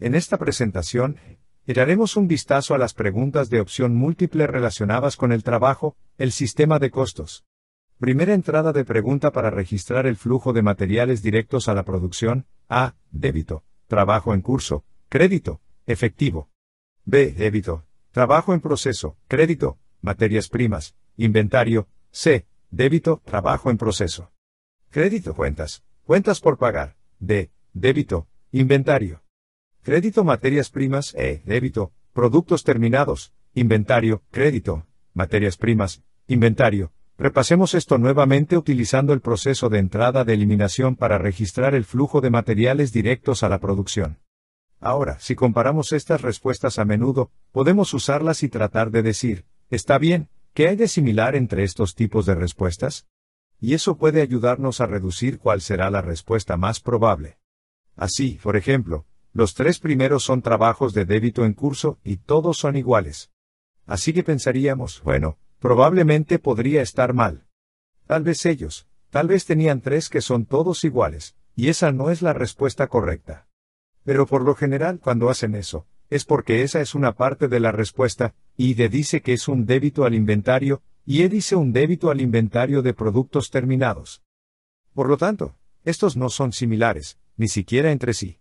En esta presentación, echaremos un vistazo a las preguntas de opción múltiple relacionadas con el trabajo, el sistema de costos. Primera entrada de pregunta para registrar el flujo de materiales directos a la producción, A. Débito. Trabajo en curso. Crédito. Efectivo. B. Débito. Trabajo en proceso. Crédito. Materias primas. Inventario. C. Débito. Trabajo en proceso. Crédito. Cuentas. Cuentas por pagar. D. Débito. Inventario crédito materias primas, e débito, productos terminados, inventario, crédito, materias primas, inventario. Repasemos esto nuevamente utilizando el proceso de entrada de eliminación para registrar el flujo de materiales directos a la producción. Ahora, si comparamos estas respuestas a menudo, podemos usarlas y tratar de decir, está bien, ¿qué hay de similar entre estos tipos de respuestas? Y eso puede ayudarnos a reducir cuál será la respuesta más probable. Así, por ejemplo, los tres primeros son trabajos de débito en curso y todos son iguales. Así que pensaríamos, bueno, probablemente podría estar mal. Tal vez ellos, tal vez tenían tres que son todos iguales, y esa no es la respuesta correcta. Pero por lo general cuando hacen eso, es porque esa es una parte de la respuesta, y de dice que es un débito al inventario, y E dice un débito al inventario de productos terminados. Por lo tanto, estos no son similares, ni siquiera entre sí.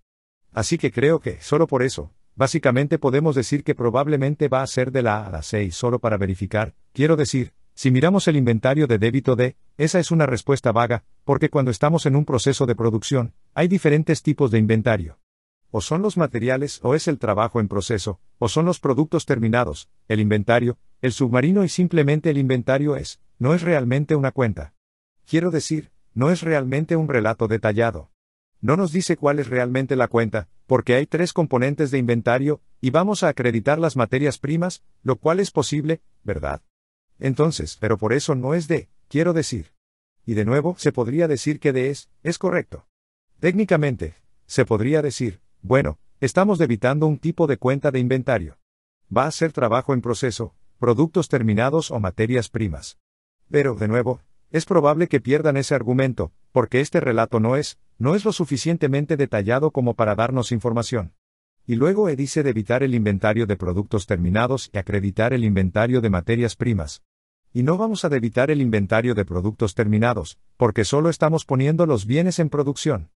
Así que creo que, solo por eso, básicamente podemos decir que probablemente va a ser de la A a la C y solo para verificar, quiero decir, si miramos el inventario de débito D, esa es una respuesta vaga, porque cuando estamos en un proceso de producción, hay diferentes tipos de inventario. O son los materiales, o es el trabajo en proceso, o son los productos terminados, el inventario, el submarino y simplemente el inventario es, no es realmente una cuenta. Quiero decir, no es realmente un relato detallado. No nos dice cuál es realmente la cuenta, porque hay tres componentes de inventario, y vamos a acreditar las materias primas, lo cual es posible, ¿verdad? Entonces, pero por eso no es de, quiero decir. Y de nuevo, se podría decir que de es, es correcto. Técnicamente, se podría decir, bueno, estamos debitando un tipo de cuenta de inventario. Va a ser trabajo en proceso, productos terminados o materias primas. Pero, de nuevo, es probable que pierdan ese argumento, porque este relato no es, no es lo suficientemente detallado como para darnos información. Y luego dice de evitar el inventario de productos terminados y acreditar el inventario de materias primas. Y no vamos a debitar el inventario de productos terminados, porque solo estamos poniendo los bienes en producción.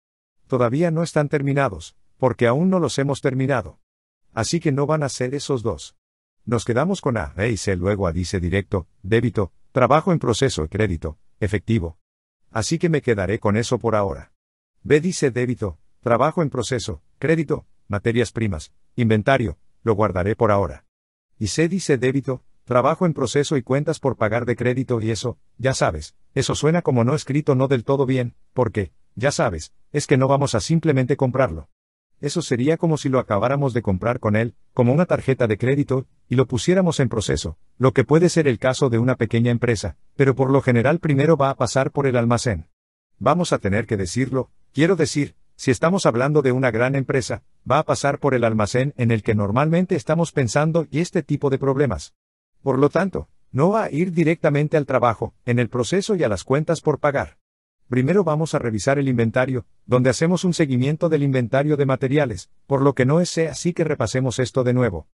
Todavía no están terminados, porque aún no los hemos terminado. Así que no van a ser esos dos. Nos quedamos con A, E y C luego a dice directo, débito, Trabajo en proceso y crédito, efectivo. Así que me quedaré con eso por ahora. B dice débito, trabajo en proceso, crédito, materias primas, inventario, lo guardaré por ahora. Y C dice débito, trabajo en proceso y cuentas por pagar de crédito y eso, ya sabes, eso suena como no escrito no del todo bien, porque, ya sabes, es que no vamos a simplemente comprarlo. Eso sería como si lo acabáramos de comprar con él, como una tarjeta de crédito, y lo pusiéramos en proceso, lo que puede ser el caso de una pequeña empresa, pero por lo general primero va a pasar por el almacén. Vamos a tener que decirlo, quiero decir, si estamos hablando de una gran empresa, va a pasar por el almacén en el que normalmente estamos pensando y este tipo de problemas. Por lo tanto, no va a ir directamente al trabajo, en el proceso y a las cuentas por pagar. Primero vamos a revisar el inventario, donde hacemos un seguimiento del inventario de materiales, por lo que no es así que repasemos esto de nuevo.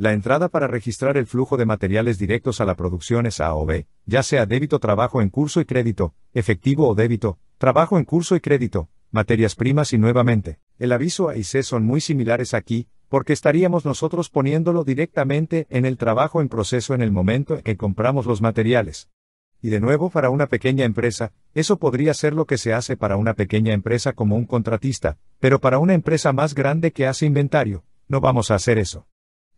La entrada para registrar el flujo de materiales directos a la producción es A o B, ya sea débito trabajo en curso y crédito, efectivo o débito, trabajo en curso y crédito, materias primas y nuevamente. El aviso A y C son muy similares aquí, porque estaríamos nosotros poniéndolo directamente en el trabajo en proceso en el momento en que compramos los materiales. Y de nuevo para una pequeña empresa, eso podría ser lo que se hace para una pequeña empresa como un contratista, pero para una empresa más grande que hace inventario, no vamos a hacer eso.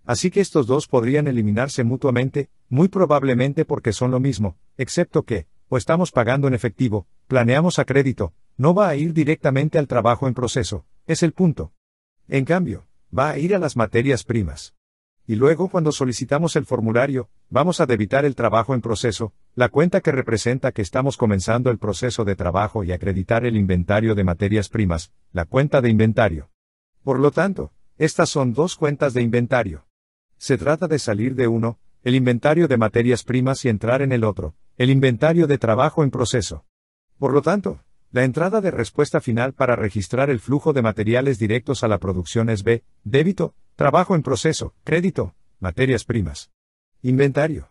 Así que estos dos podrían eliminarse mutuamente, muy probablemente porque son lo mismo, excepto que, o estamos pagando en efectivo, planeamos a crédito, no va a ir directamente al trabajo en proceso, es el punto. En cambio, va a ir a las materias primas. Y luego cuando solicitamos el formulario, vamos a debitar el trabajo en proceso, la cuenta que representa que estamos comenzando el proceso de trabajo y acreditar el inventario de materias primas, la cuenta de inventario. Por lo tanto, estas son dos cuentas de inventario. Se trata de salir de uno, el inventario de materias primas y entrar en el otro, el inventario de trabajo en proceso. Por lo tanto, la entrada de respuesta final para registrar el flujo de materiales directos a la producción es B, débito, trabajo en proceso, crédito, materias primas. Inventario.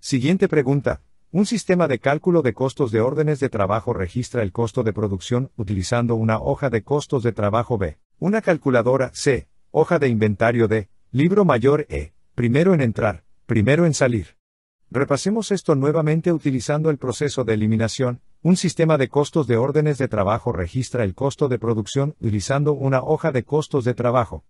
Siguiente pregunta. Un sistema de cálculo de costos de órdenes de trabajo registra el costo de producción utilizando una hoja de costos de trabajo B, una calculadora C, hoja de inventario D, Libro mayor E. Primero en entrar, primero en salir. Repasemos esto nuevamente utilizando el proceso de eliminación. Un sistema de costos de órdenes de trabajo registra el costo de producción utilizando una hoja de costos de trabajo.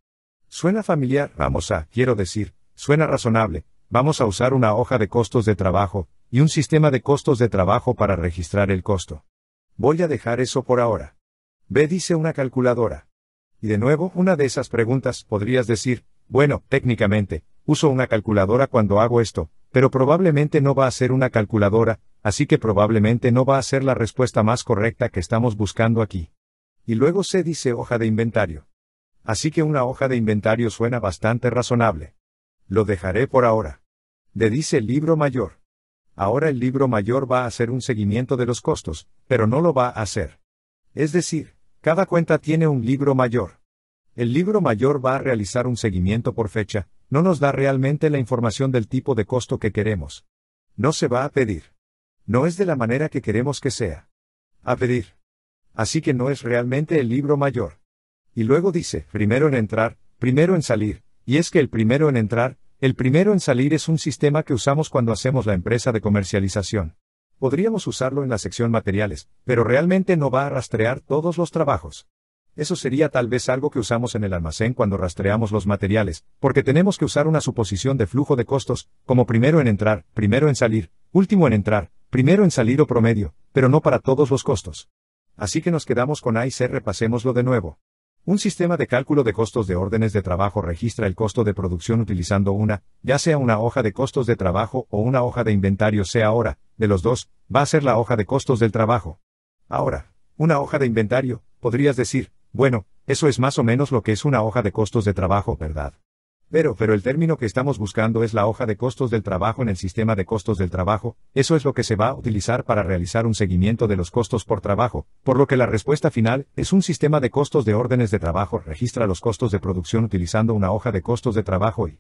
Suena familiar, vamos a, quiero decir, suena razonable, vamos a usar una hoja de costos de trabajo, y un sistema de costos de trabajo para registrar el costo. Voy a dejar eso por ahora. B dice una calculadora. Y de nuevo, una de esas preguntas, podrías decir, bueno, técnicamente, uso una calculadora cuando hago esto, pero probablemente no va a ser una calculadora, así que probablemente no va a ser la respuesta más correcta que estamos buscando aquí. Y luego se dice hoja de inventario. Así que una hoja de inventario suena bastante razonable. Lo dejaré por ahora. Le dice libro mayor. Ahora el libro mayor va a hacer un seguimiento de los costos, pero no lo va a hacer. Es decir, cada cuenta tiene un libro mayor. El libro mayor va a realizar un seguimiento por fecha, no nos da realmente la información del tipo de costo que queremos. No se va a pedir. No es de la manera que queremos que sea. A pedir. Así que no es realmente el libro mayor. Y luego dice, primero en entrar, primero en salir, y es que el primero en entrar, el primero en salir es un sistema que usamos cuando hacemos la empresa de comercialización. Podríamos usarlo en la sección materiales, pero realmente no va a rastrear todos los trabajos. Eso sería tal vez algo que usamos en el almacén cuando rastreamos los materiales, porque tenemos que usar una suposición de flujo de costos, como primero en entrar, primero en salir, último en entrar, primero en salir o promedio, pero no para todos los costos. Así que nos quedamos con A y C, repasémoslo de nuevo. Un sistema de cálculo de costos de órdenes de trabajo registra el costo de producción utilizando una, ya sea una hoja de costos de trabajo o una hoja de inventario, sea ahora, de los dos, va a ser la hoja de costos del trabajo. Ahora, una hoja de inventario, podrías decir, bueno, eso es más o menos lo que es una hoja de costos de trabajo, ¿verdad? Pero, pero el término que estamos buscando es la hoja de costos del trabajo en el sistema de costos del trabajo, eso es lo que se va a utilizar para realizar un seguimiento de los costos por trabajo, por lo que la respuesta final es un sistema de costos de órdenes de trabajo registra los costos de producción utilizando una hoja de costos de trabajo y